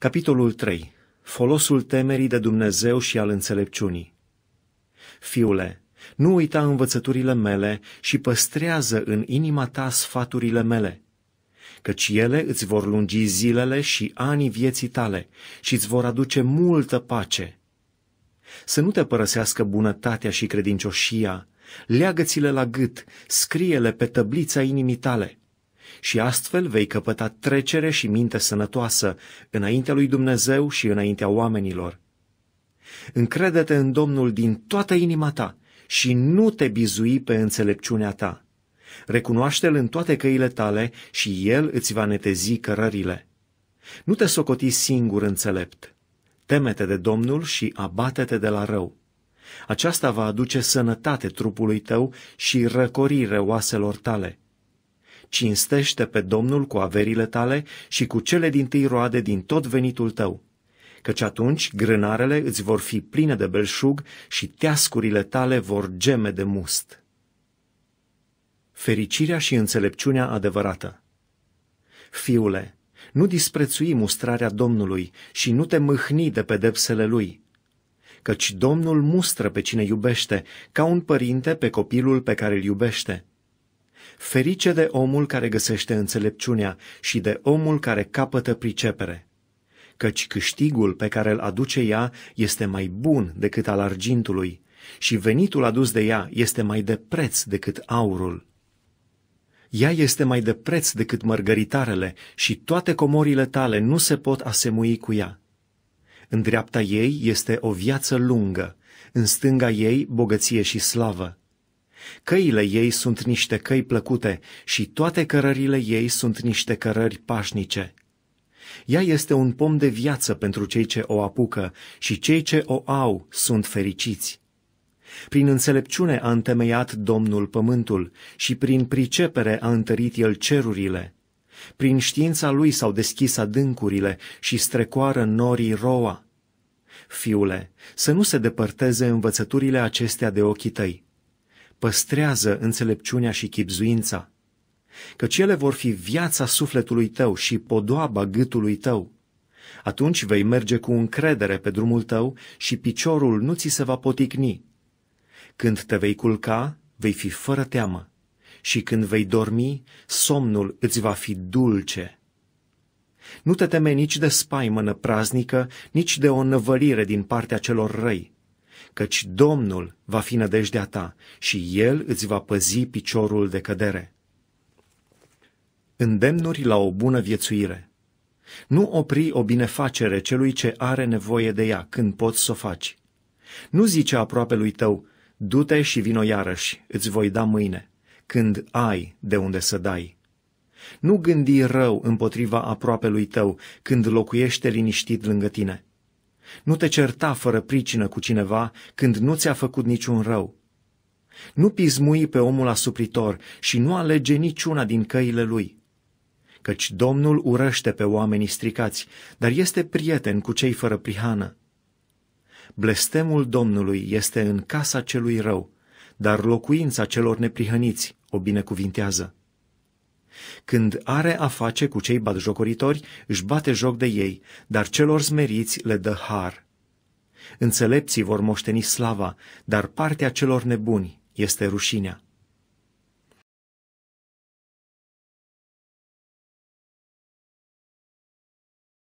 Capitolul 3. Folosul temerii de Dumnezeu și al înțelepciunii Fiule, nu uita învățăturile mele și păstrează în inima ta sfaturile mele, căci ele îți vor lungi zilele și anii vieții tale și îți vor aduce multă pace. Să nu te părăsească bunătatea și credincioșia, leagă-ți-le la gât, scrie-le pe tăblița inimii tale și astfel vei căpăta trecere și minte sănătoasă înaintea lui Dumnezeu și înaintea oamenilor. Încredete te în Domnul din toată inima ta și nu te bizui pe înțelepciunea ta. Recunoaște-L în toate căile tale și El îți va netezi cărările. Nu te socoti singur înțelept. Temete de Domnul și abate-te de la rău. Aceasta va aduce sănătate trupului tău și răcorire oaselor tale cinstește pe Domnul cu averile tale și cu cele din tâi roade din tot venitul tău, căci atunci grânarele îți vor fi pline de belșug și teascurile tale vor geme de must. Fericirea și înțelepciunea adevărată Fiule, nu disprețui mustrarea Domnului și nu te mâhni de pedepsele Lui, căci Domnul mustră pe cine iubește, ca un părinte pe copilul pe care îl iubește. Ferice de omul care găsește înțelepciunea și de omul care capătă pricepere, căci câștigul pe care îl aduce ea este mai bun decât al argintului și venitul adus de ea este mai de preț decât aurul. Ea este mai de preț decât mărgăritarele și toate comorile tale nu se pot asemui cu ea. În dreapta ei este o viață lungă, în stânga ei bogăție și slavă. Căile ei sunt niște căi plăcute și toate cărările ei sunt niște cărări pașnice. Ea este un pom de viață pentru cei ce o apucă și cei ce o au sunt fericiți. Prin înțelepciune a întemeiat Domnul pământul și prin pricepere a întărit el cerurile. Prin știința lui s-au deschis adâncurile și strecoară norii roa. Fiule, să nu se depărteze învățăturile acestea de ochii tăi păstrează înțelepciunea și chipzuința, că cele vor fi viața sufletului tău și podoaba gâtului tău. Atunci vei merge cu încredere pe drumul tău și piciorul nu ți se va poticni. Când te vei culca, vei fi fără teamă și când vei dormi, somnul îți va fi dulce. Nu te teme nici de spaimănă praznică, nici de o năvălire din partea celor răi, căci Domnul va fi nădejdea ta și El îți va păzi piciorul de cădere. Îndemnuri la o bună viețuire Nu opri o binefacere celui ce are nevoie de ea când poți să o faci. Nu zice aproape lui tău, du-te și vino iarăși, îți voi da mâine, când ai de unde să dai. Nu gândi rău împotriva lui tău când locuiește liniștit lângă tine. Nu te certa fără pricină cu cineva când nu ți-a făcut niciun rău. Nu pismui pe omul asupritor și nu alege niciuna din căile lui. Căci Domnul urăște pe oamenii stricați, dar este prieten cu cei fără prihană. Blestemul Domnului este în casa celui rău, dar locuința celor neprihăniți o binecuvintează. Când are a face cu cei batjocoritori, își bate joc de ei, dar celor smeriți le dă har. Înțelepții vor moșteni slava, dar partea celor nebuni este rușinea.